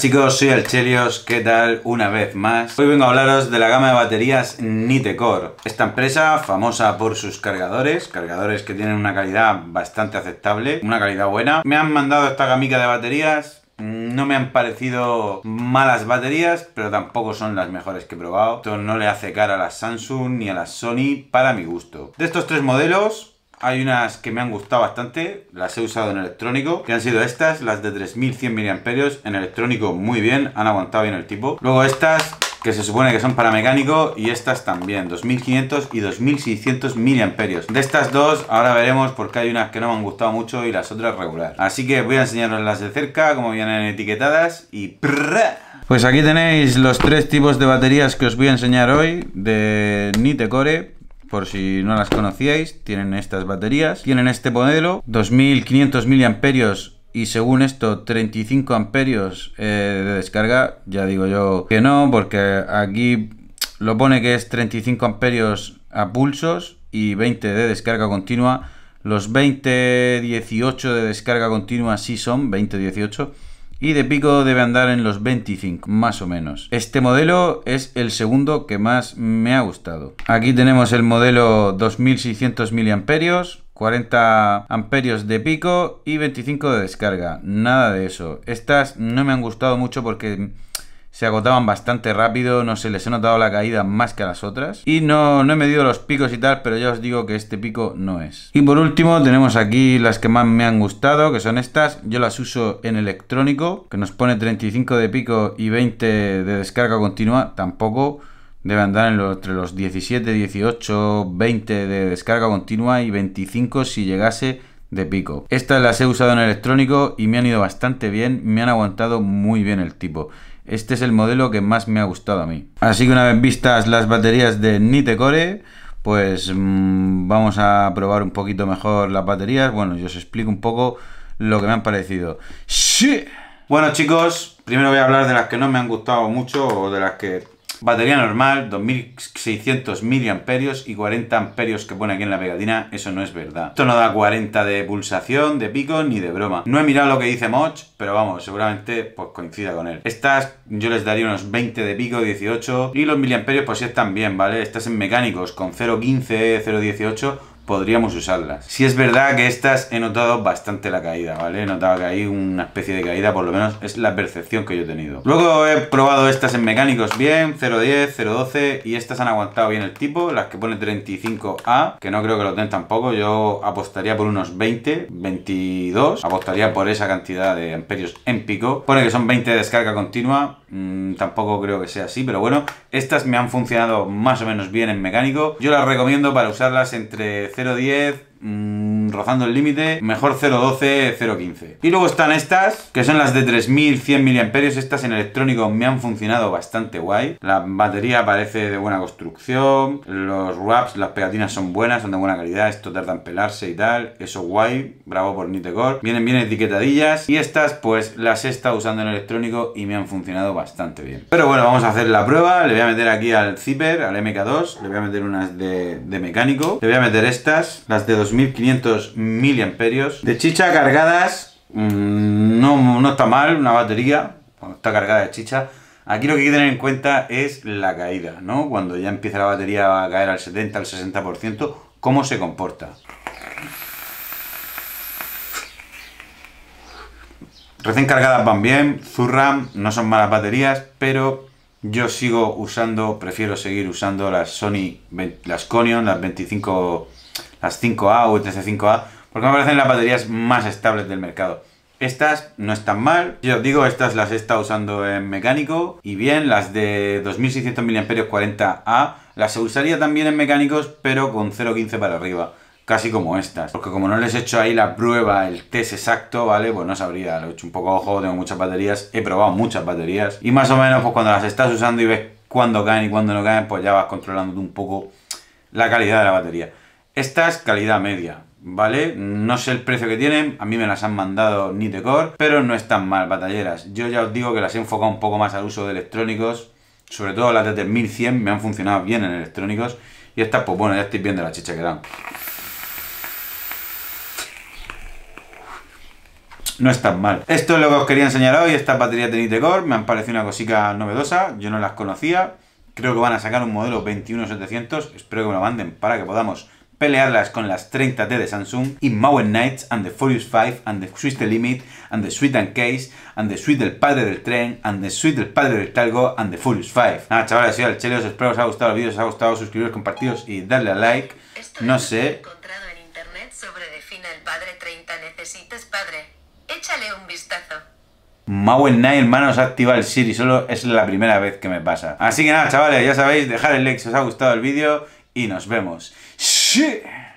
chicos, soy el Chelios, ¿qué tal? Una vez más. Hoy vengo a hablaros de la gama de baterías Nitecore. Esta empresa, famosa por sus cargadores, cargadores que tienen una calidad bastante aceptable, una calidad buena. Me han mandado esta gamica de baterías, no me han parecido malas baterías, pero tampoco son las mejores que he probado. Esto no le hace cara a las Samsung ni a las Sony para mi gusto. De estos tres modelos, hay unas que me han gustado bastante, las he usado en electrónico, que han sido estas, las de 3100 mAh, en electrónico muy bien, han aguantado bien el tipo. Luego estas, que se supone que son para mecánico y estas también, 2500 y 2600 miliamperios. De estas dos ahora veremos por qué hay unas que no me han gustado mucho y las otras regular. Así que voy a enseñaros las de cerca, como vienen etiquetadas y... ¡prrr! Pues aquí tenéis los tres tipos de baterías que os voy a enseñar hoy de Nitecore por si no las conocíais, tienen estas baterías. Tienen este modelo, 2500 miliamperios y según esto 35 amperios eh, de descarga. Ya digo yo que no, porque aquí lo pone que es 35 amperios a pulsos y 20 de descarga continua. Los 20-18 de descarga continua sí son 20-18 y de pico debe andar en los 25, más o menos. Este modelo es el segundo que más me ha gustado. Aquí tenemos el modelo 2600 mAh 40 amperios de pico y 25 de descarga. Nada de eso. Estas no me han gustado mucho porque se agotaban bastante rápido, no se les he notado la caída más que a las otras. Y no, no he medido los picos y tal, pero ya os digo que este pico no es. Y por último tenemos aquí las que más me han gustado, que son estas. Yo las uso en electrónico, que nos pone 35 de pico y 20 de descarga continua, tampoco debe andar entre los 17, 18, 20 de descarga continua y 25 si llegase de pico. Estas las he usado en electrónico y me han ido bastante bien, me han aguantado muy bien el tipo. Este es el modelo que más me ha gustado a mí. Así que una vez vistas las baterías de Nitecore, pues mm, vamos a probar un poquito mejor las baterías. Bueno, yo os explico un poco lo que me han parecido. ¡Sí! Bueno chicos, primero voy a hablar de las que no me han gustado mucho o de las que Batería normal, 2600 miliamperios y 40 amperios que pone aquí en la pegatina, eso no es verdad. Esto no da 40 de pulsación, de pico, ni de broma. No he mirado lo que dice Moch, pero vamos, seguramente pues coincida con él. Estas yo les daría unos 20 de pico, 18, y los miliamperios pues sí están bien, ¿vale? Estas en mecánicos con 0.15, 0.18 podríamos usarlas. Si es verdad que estas he notado bastante la caída, ¿vale? He notado que hay una especie de caída, por lo menos es la percepción que yo he tenido. Luego he probado estas en mecánicos bien, 0.10, 0.12 y estas han aguantado bien el tipo, las que pone 35A, que no creo que lo den tampoco, yo apostaría por unos 20, 22, apostaría por esa cantidad de amperios en pico. Pone que son 20 de descarga continua, mm, tampoco creo que sea así, pero bueno, estas me han funcionado más o menos bien en mecánico. Yo las recomiendo para usarlas entre 0-10, rozando el límite, mejor 0.12, 0.15. Y luego están estas, que son las de 3100 mAh, estas en electrónico me han funcionado bastante guay. La batería parece de buena construcción, los wraps, las pegatinas son buenas, son de buena calidad, esto tarda en pelarse y tal, eso guay, bravo por Nitecore. Vienen bien etiquetadillas y estas pues las he estado usando en electrónico y me han funcionado bastante bien. Pero bueno, vamos a hacer la prueba, le voy a meter aquí al Zipper, al MK2, le voy a meter unas de, de mecánico, le voy a meter estas, las de 2500 miliamperios. De chicha cargadas, mm, no, no está mal, una batería, cuando está cargada de chicha. Aquí lo que hay que tener en cuenta es la caída, ¿no? Cuando ya empieza la batería a caer al 70, al 60%, ¿cómo se comporta? Recién cargadas van bien, Zurram, no son malas baterías, pero yo sigo usando, prefiero seguir usando las Sony, las Conion, las 25 las 5A o UTC5A, porque me parecen las baterías más estables del mercado. Estas no están mal, yo os digo, estas las he estado usando en mecánico y bien, las de 2600 mAh 40A las usaría también en mecánicos pero con 0.15 para arriba, casi como estas, porque como no les he hecho ahí la prueba, el test exacto, ¿vale? Pues no sabría, lo he hecho un poco ojo, tengo muchas baterías, he probado muchas baterías y más o menos pues cuando las estás usando y ves cuándo caen y cuándo no caen, pues ya vas controlando un poco la calidad de la batería. Esta es calidad media, ¿vale? No sé el precio que tienen, a mí me las han mandado Nitecore pero no están mal batalleras. Yo ya os digo que las he enfocado un poco más al uso de electrónicos, sobre todo las de 1100 me han funcionado bien en electrónicos, y estas, pues bueno, ya estoy viendo la chicha que dan. no es tan mal. Esto es lo que os quería enseñar hoy, estas baterías de Nitecore, me han parecido una cosita novedosa, yo no las conocía, creo que van a sacar un modelo 21700, espero que me lo manden para que podamos pelearlas con las 30 de Samsung y Mowen Knights and the Furious 5 and the Swiss the Limit and the Sweet and Case and the Sweet del Padre del Tren and the Sweet del Padre del Talgo and the Furious 5 Nada chavales, soy Cheleos, espero os haya gustado el vídeo, os ha gustado, suscribiros, compartiros y darle a like. no sé. encontrado en internet sobre Defina el Padre 30 necesitas padre. Échale un vistazo. hermanos, activa el Siri, solo es la primera vez que me pasa. Así que nada, chavales, ya sabéis, dejar el like si os ha gustado el vídeo y nos vemos. shit.